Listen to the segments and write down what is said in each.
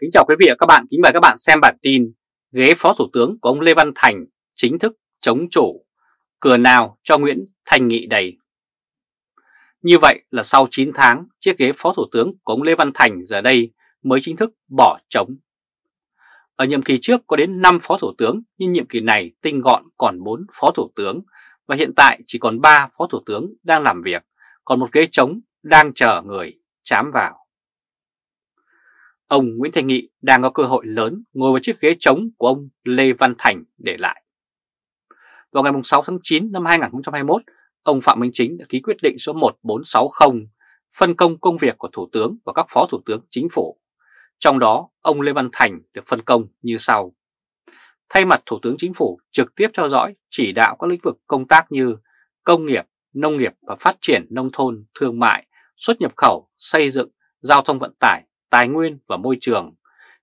Kính chào quý vị và các bạn, kính mời các bạn xem bản tin Ghế Phó Thủ tướng của ông Lê Văn Thành chính thức chống chủ Cửa nào cho Nguyễn Thành Nghị đầy Như vậy là sau 9 tháng, chiếc ghế Phó Thủ tướng của ông Lê Văn Thành giờ đây mới chính thức bỏ trống Ở nhiệm kỳ trước có đến 5 Phó Thủ tướng, nhưng nhiệm kỳ này tinh gọn còn 4 Phó Thủ tướng Và hiện tại chỉ còn 3 Phó Thủ tướng đang làm việc, còn một ghế trống đang chờ người chám vào ông Nguyễn Thành Nghị đang có cơ hội lớn ngồi vào chiếc ghế trống của ông Lê Văn Thành để lại. Vào ngày 6 tháng 9 năm 2021, ông Phạm Minh Chính đã ký quyết định số 1460 phân công công việc của Thủ tướng và các Phó Thủ tướng Chính phủ. Trong đó, ông Lê Văn Thành được phân công như sau. Thay mặt Thủ tướng Chính phủ trực tiếp theo dõi, chỉ đạo các lĩnh vực công tác như công nghiệp, nông nghiệp và phát triển nông thôn, thương mại, xuất nhập khẩu, xây dựng, giao thông vận tải, tài nguyên và môi trường,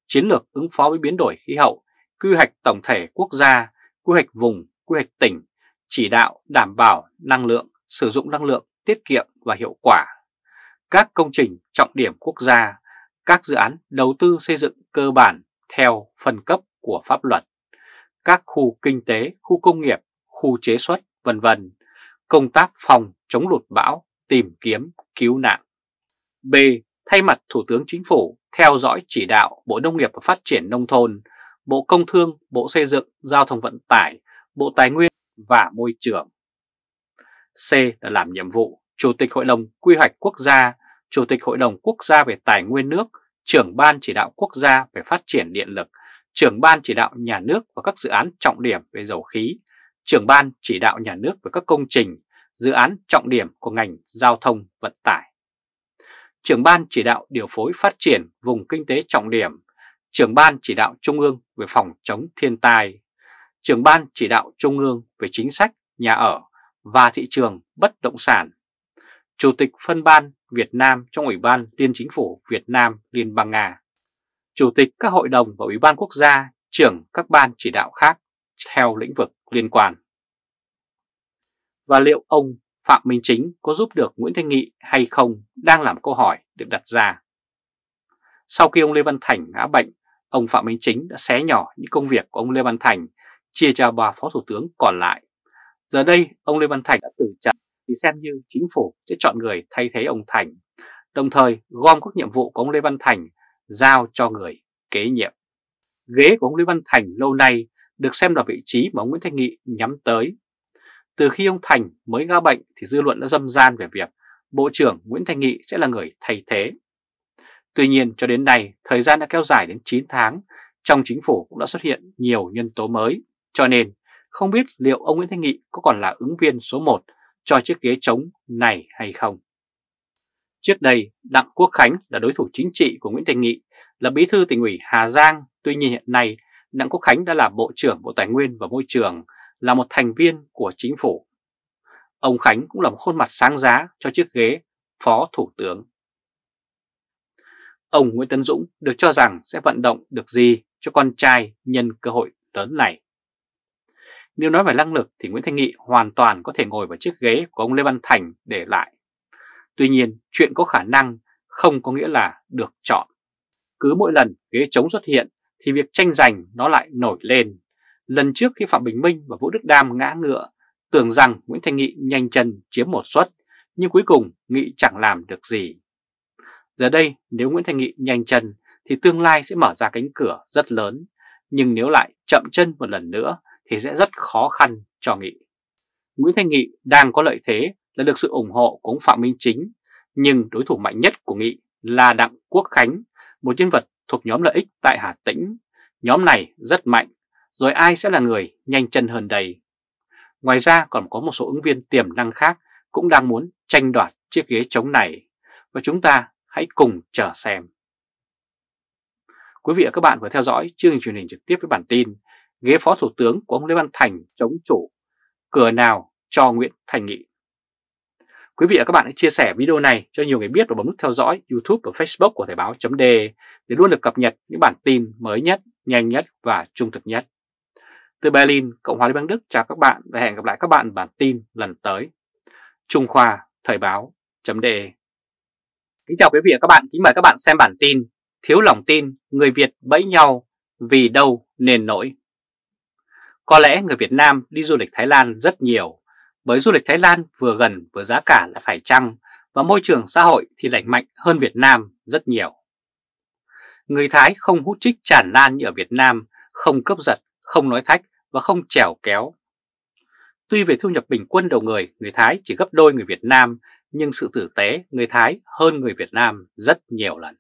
chiến lược ứng phó với biến đổi khí hậu, quy hoạch tổng thể quốc gia, quy hoạch vùng, quy hoạch tỉnh, chỉ đạo đảm bảo năng lượng, sử dụng năng lượng tiết kiệm và hiệu quả, các công trình trọng điểm quốc gia, các dự án đầu tư xây dựng cơ bản theo phân cấp của pháp luật, các khu kinh tế, khu công nghiệp, khu chế xuất, vân vân, công tác phòng chống lụt bão, tìm kiếm, cứu nạn. B thay mặt Thủ tướng Chính phủ theo dõi chỉ đạo Bộ Nông nghiệp và Phát triển Nông thôn, Bộ Công Thương, Bộ Xây dựng, Giao thông Vận tải, Bộ Tài nguyên và Môi trường. C là làm nhiệm vụ Chủ tịch Hội đồng Quy hoạch Quốc gia, Chủ tịch Hội đồng Quốc gia về Tài nguyên nước, trưởng Ban Chỉ đạo Quốc gia về Phát triển Điện lực, trưởng Ban Chỉ đạo Nhà nước và các dự án trọng điểm về dầu khí, trưởng Ban Chỉ đạo Nhà nước về các công trình, dự án trọng điểm của ngành giao thông vận tải trưởng ban chỉ đạo điều phối phát triển vùng kinh tế trọng điểm, trưởng ban chỉ đạo trung ương về phòng chống thiên tai, trưởng ban chỉ đạo trung ương về chính sách nhà ở và thị trường bất động sản, chủ tịch phân ban Việt Nam trong Ủy ban Liên Chính phủ Việt Nam Liên bang Nga, chủ tịch các hội đồng và ủy ban quốc gia, trưởng các ban chỉ đạo khác theo lĩnh vực liên quan. Và liệu ông Phạm Minh Chính có giúp được Nguyễn Thanh Nghị hay không đang làm câu hỏi được đặt ra. Sau khi ông Lê Văn Thành ngã bệnh, ông Phạm Minh Chính đã xé nhỏ những công việc của ông Lê Văn Thành chia cho bà phó thủ tướng còn lại. Giờ đây, ông Lê Văn Thành đã từ chặn thì xem như chính phủ sẽ chọn người thay thế ông Thành, đồng thời gom các nhiệm vụ của ông Lê Văn Thành giao cho người kế nhiệm. Ghế của ông Lê Văn Thành lâu nay được xem là vị trí mà ông Nguyễn Thanh Nghị nhắm tới từ khi ông Thành mới ngã bệnh thì dư luận đã dâm gian về việc Bộ trưởng Nguyễn Thành Nghị sẽ là người thay thế. Tuy nhiên cho đến nay, thời gian đã kéo dài đến 9 tháng, trong chính phủ cũng đã xuất hiện nhiều nhân tố mới, cho nên không biết liệu ông Nguyễn Thanh Nghị có còn là ứng viên số 1 cho chiếc ghế trống này hay không. Trước đây, Đặng Quốc Khánh là đối thủ chính trị của Nguyễn Thành Nghị, là bí thư tỉnh ủy Hà Giang. Tuy nhiên hiện nay, Đặng Quốc Khánh đã là Bộ trưởng Bộ Tài nguyên và Môi trường, là một thành viên của chính phủ. Ông Khánh cũng là một khuôn mặt sáng giá cho chiếc ghế Phó Thủ tướng. Ông Nguyễn Tấn Dũng được cho rằng sẽ vận động được gì cho con trai nhân cơ hội lớn này. Nếu nói về năng lực thì Nguyễn Thanh Nghị hoàn toàn có thể ngồi vào chiếc ghế của ông Lê Văn Thành để lại. Tuy nhiên, chuyện có khả năng không có nghĩa là được chọn. Cứ mỗi lần ghế trống xuất hiện thì việc tranh giành nó lại nổi lên. Lần trước khi Phạm Bình Minh và Vũ Đức Đam ngã ngựa, tưởng rằng Nguyễn Thanh Nghị nhanh chân chiếm một suất, nhưng cuối cùng Nghị chẳng làm được gì. Giờ đây, nếu Nguyễn Thanh Nghị nhanh chân thì tương lai sẽ mở ra cánh cửa rất lớn, nhưng nếu lại chậm chân một lần nữa thì sẽ rất khó khăn cho Nghị. Nguyễn Thanh Nghị đang có lợi thế là được sự ủng hộ của ông Phạm Minh Chính, nhưng đối thủ mạnh nhất của Nghị là Đặng Quốc Khánh, một nhân vật thuộc nhóm lợi ích tại Hà Tĩnh. Nhóm này rất mạnh rồi ai sẽ là người nhanh chân hơn đây. Ngoài ra còn có một số ứng viên tiềm năng khác cũng đang muốn tranh đoạt chiếc ghế trống này và chúng ta hãy cùng chờ xem. Quý vị và các bạn vừa theo dõi chương trình truyền hình trực tiếp với bản tin Ghế Phó Thủ tướng của ông Lê Văn Thành chống chủ, cửa nào cho Nguyễn Thành Nghị. Quý vị và các bạn hãy chia sẻ video này cho nhiều người biết và bấm nút theo dõi YouTube và Facebook của Thời báo.de để luôn được cập nhật những bản tin mới nhất, nhanh nhất và trung thực nhất. Từ Berlin, Cộng hòa Liên bang Đức chào các bạn và hẹn gặp lại các bạn bản tin lần tới. Trung Khoa, Thời báo, chấm đề. Kính chào quý vị và các bạn, kính mời các bạn xem bản tin Thiếu lòng tin, người Việt bẫy nhau vì đâu nên nổi. Có lẽ người Việt Nam đi du lịch Thái Lan rất nhiều, bởi du lịch Thái Lan vừa gần vừa giá cả lại phải chăng và môi trường xã hội thì lành mạnh hơn Việt Nam rất nhiều. Người Thái không hút trích tràn lan như ở Việt Nam, không cướp giật, không nói thách và không trèo kéo. Tuy về thu nhập bình quân đầu người, người Thái chỉ gấp đôi người Việt Nam, nhưng sự tử tế người Thái hơn người Việt Nam rất nhiều lần.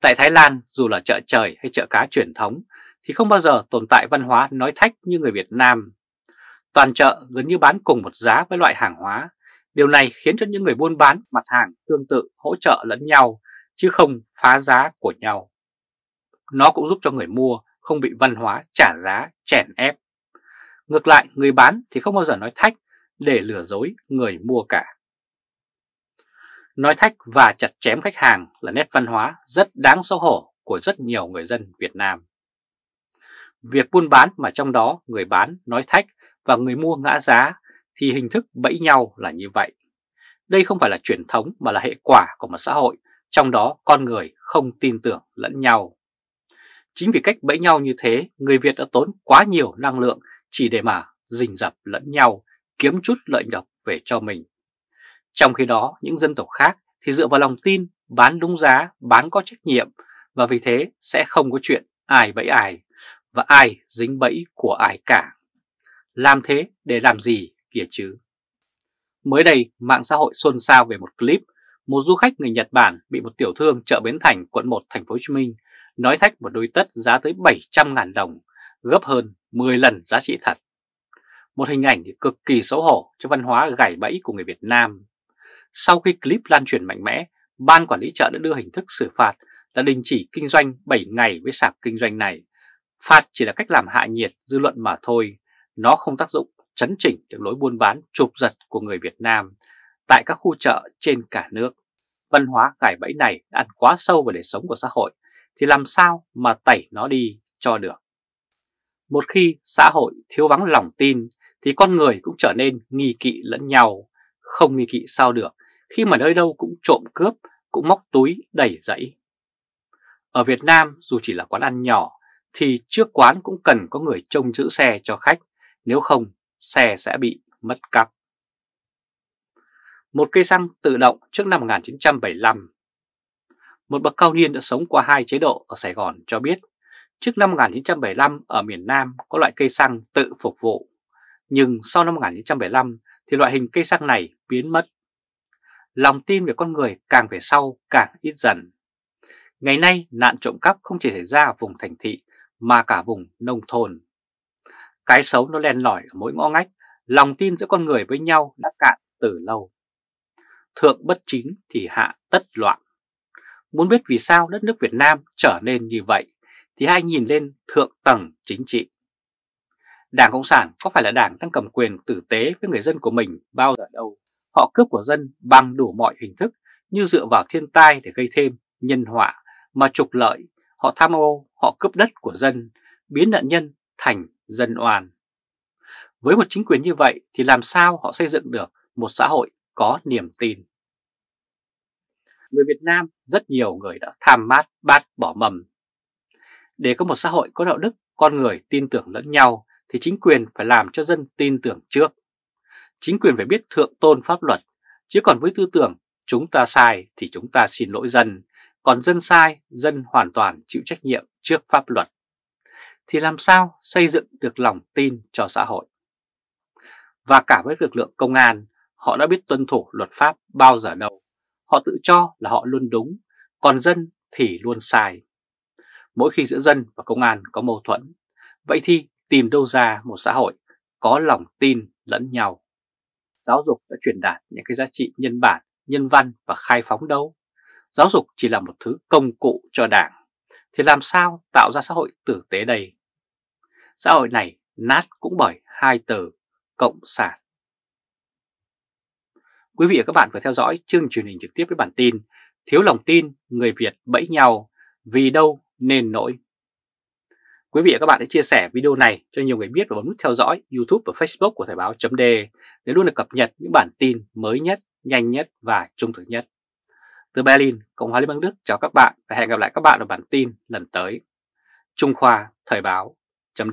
Tại Thái Lan, dù là chợ trời hay chợ cá truyền thống, thì không bao giờ tồn tại văn hóa nói thách như người Việt Nam. Toàn chợ gần như bán cùng một giá với loại hàng hóa. Điều này khiến cho những người buôn bán mặt hàng tương tự hỗ trợ lẫn nhau, chứ không phá giá của nhau. Nó cũng giúp cho người mua không bị văn hóa trả giá chèn ép. Ngược lại, người bán thì không bao giờ nói thách để lừa dối người mua cả. Nói thách và chặt chém khách hàng là nét văn hóa rất đáng xấu hổ của rất nhiều người dân Việt Nam. Việc buôn bán mà trong đó người bán nói thách và người mua ngã giá thì hình thức bẫy nhau là như vậy. Đây không phải là truyền thống mà là hệ quả của một xã hội, trong đó con người không tin tưởng lẫn nhau. Chính vì cách bẫy nhau như thế, người Việt đã tốn quá nhiều năng lượng chỉ để mà rình rập lẫn nhau, kiếm chút lợi nhuận về cho mình. Trong khi đó, những dân tộc khác thì dựa vào lòng tin, bán đúng giá, bán có trách nhiệm, và vì thế sẽ không có chuyện ai bẫy ai và ai dính bẫy của ai cả. Làm thế để làm gì kìa chứ? Mới đây, mạng xã hội xôn xao về một clip một du khách người Nhật Bản bị một tiểu thương chợ Bến Thành, quận 1, thành phố Hồ Chí Minh Nói thách một đôi tất giá tới 700.000 đồng, gấp hơn 10 lần giá trị thật. Một hình ảnh cực kỳ xấu hổ cho văn hóa gãy bẫy của người Việt Nam. Sau khi clip lan truyền mạnh mẽ, Ban Quản lý chợ đã đưa hình thức xử phạt là đình chỉ kinh doanh 7 ngày với sạp kinh doanh này. Phạt chỉ là cách làm hạ nhiệt dư luận mà thôi, nó không tác dụng chấn chỉnh được lối buôn bán trục giật của người Việt Nam tại các khu chợ trên cả nước. Văn hóa gài bẫy này đã ăn quá sâu vào đời sống của xã hội thì làm sao mà tẩy nó đi cho được. Một khi xã hội thiếu vắng lòng tin thì con người cũng trở nên nghi kỵ lẫn nhau, không nghi kỵ sao được khi mà nơi đâu cũng trộm cướp, cũng móc túi đầy dẫy. Ở Việt Nam dù chỉ là quán ăn nhỏ thì trước quán cũng cần có người trông giữ xe cho khách, nếu không xe sẽ bị mất cắp. Một cây xăng tự động trước năm 1975 một bậc cao niên đã sống qua hai chế độ ở Sài Gòn cho biết trước năm 1975 ở miền Nam có loại cây xăng tự phục vụ, nhưng sau năm 1975 thì loại hình cây xăng này biến mất. Lòng tin về con người càng về sau càng ít dần. Ngày nay nạn trộm cắp không chỉ xảy ra ở vùng thành thị mà cả vùng nông thôn. Cái xấu nó len lỏi ở mỗi ngõ ngách, lòng tin giữa con người với nhau đã cạn từ lâu. Thượng bất chính thì hạ tất loạn. Muốn biết vì sao đất nước Việt Nam trở nên như vậy thì hãy nhìn lên thượng tầng chính trị. Đảng Cộng sản có phải là đảng đang cầm quyền tử tế với người dân của mình bao giờ đâu. Họ cướp của dân bằng đủ mọi hình thức như dựa vào thiên tai để gây thêm nhân họa mà trục lợi. Họ tham ô, họ cướp đất của dân, biến nạn nhân thành dân oan. Với một chính quyền như vậy thì làm sao họ xây dựng được một xã hội có niềm tin? người Việt Nam rất nhiều người đã tham mát bát bỏ mầm. Để có một xã hội có đạo đức, con người tin tưởng lẫn nhau thì chính quyền phải làm cho dân tin tưởng trước. Chính quyền phải biết thượng tôn pháp luật, chứ còn với tư tưởng chúng ta sai thì chúng ta xin lỗi dân, còn dân sai, dân hoàn toàn chịu trách nhiệm trước pháp luật. Thì làm sao xây dựng được lòng tin cho xã hội? Và cả với lực lượng công an, họ đã biết tuân thủ luật pháp bao giờ đâu họ tự cho là họ luôn đúng, còn dân thì luôn sai. Mỗi khi giữa dân và công an có mâu thuẫn, vậy thì tìm đâu ra một xã hội có lòng tin lẫn nhau. Giáo dục đã truyền đạt những cái giá trị nhân bản, nhân văn và khai phóng đâu. Giáo dục chỉ là một thứ công cụ cho đảng, thì làm sao tạo ra xã hội tử tế đây? Xã hội này nát cũng bởi hai từ cộng sản Quý vị và các bạn vừa theo dõi chương truyền hình trực tiếp với bản tin Thiếu lòng tin, người Việt bẫy nhau, vì đâu nên nỗi. Quý vị và các bạn hãy chia sẻ video này cho nhiều người biết và bấm nút theo dõi YouTube và Facebook của Thời báo chấm để luôn được cập nhật những bản tin mới nhất, nhanh nhất và trung thực nhất. Từ Berlin, Cộng hòa Liên bang Đức chào các bạn và hẹn gặp lại các bạn ở bản tin lần tới. Trung Khoa Thời báo chấm